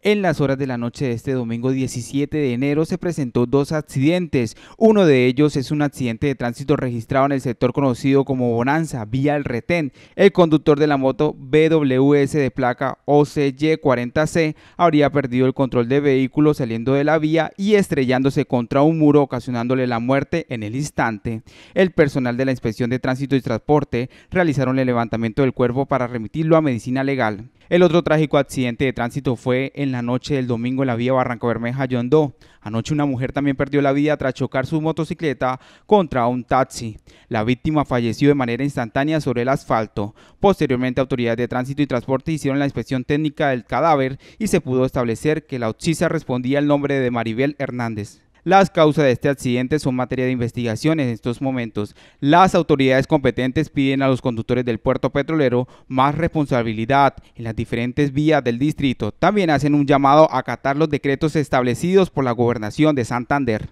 En las horas de la noche de este domingo 17 de enero se presentó dos accidentes. Uno de ellos es un accidente de tránsito registrado en el sector conocido como Bonanza, vía el retén. El conductor de la moto BWS de placa OCY40C habría perdido el control de vehículo saliendo de la vía y estrellándose contra un muro ocasionándole la muerte en el instante. El personal de la Inspección de Tránsito y Transporte realizaron el levantamiento del cuerpo para remitirlo a medicina legal. El otro trágico accidente de tránsito fue en la noche del domingo en la vía Barranco Bermeja Yondó. Anoche una mujer también perdió la vida tras chocar su motocicleta contra un taxi. La víctima falleció de manera instantánea sobre el asfalto. Posteriormente autoridades de tránsito y transporte hicieron la inspección técnica del cadáver y se pudo establecer que la autista respondía al nombre de Maribel Hernández. Las causas de este accidente son materia de investigaciones en estos momentos. Las autoridades competentes piden a los conductores del puerto petrolero más responsabilidad en las diferentes vías del distrito. También hacen un llamado a acatar los decretos establecidos por la gobernación de Santander.